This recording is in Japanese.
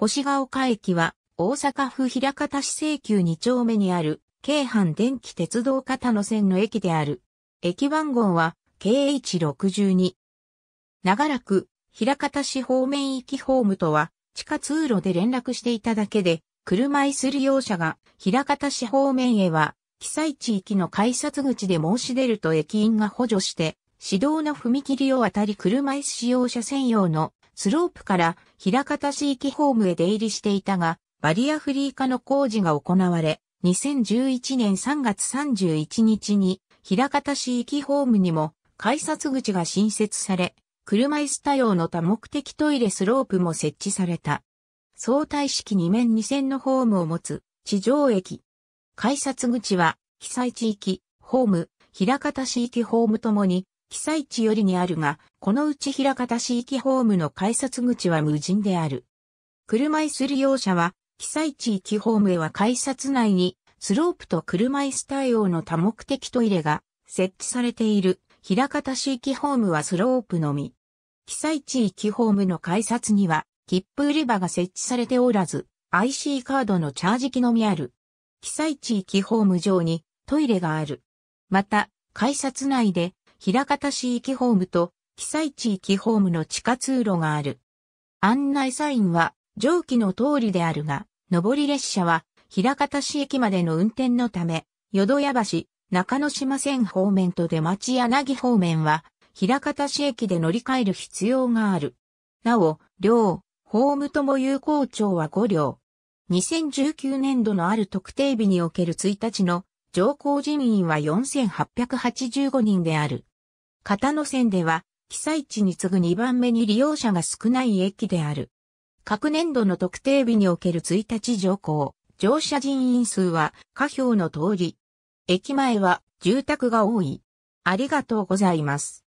星ヶ丘駅は、大阪府平方市西急2丁目にある、京阪電気鉄道片野線の駅である。駅番号は、KH62。長らく、平方市方面行きホームとは、地下通路で連絡していただけで、車椅子利用者が、平方市方面へは、被災地域の改札口で申し出ると駅員が補助して、指導の踏切を渡り車椅子使用者専用のスロープから平方市域ホームへ出入りしていたが、バリアフリー化の工事が行われ、2011年3月31日に、平方市域ホームにも改札口が新設され、車椅子多用の多目的トイレスロープも設置された。相対式2面2線のホームを持つ地上駅。改札口は被災地域、ホーム、平方市域ホームともに被災地よりにあるが、このうち平方市域ホームの改札口は無人である。車椅子利用者は、被災地域ホームへは改札内に、スロープと車椅子対応の多目的トイレが設置されている。平方市域ホームはスロープのみ。被災地域ホームの改札には、切符売り場が設置されておらず、IC カードのチャージ機のみある。被災地域ホーム上にトイレがある。また、改札内で平方市駅ホームと、被災地きホームの地下通路がある。案内サインは、上記の通りであるが、上り列車は、平方市駅までの運転のため、淀屋橋、中野島線方面と出町柳方面は、平方市駅で乗り換える必要がある。なお、両、ホームとも有効長は5両。2019年度のある特定日における1日の乗降人員は4885人である。片野線では、被災地に次ぐ2番目に利用者が少ない駅である。各年度の特定日における1日乗降、乗車人員数は下表の通り。駅前は住宅が多い。ありがとうございます。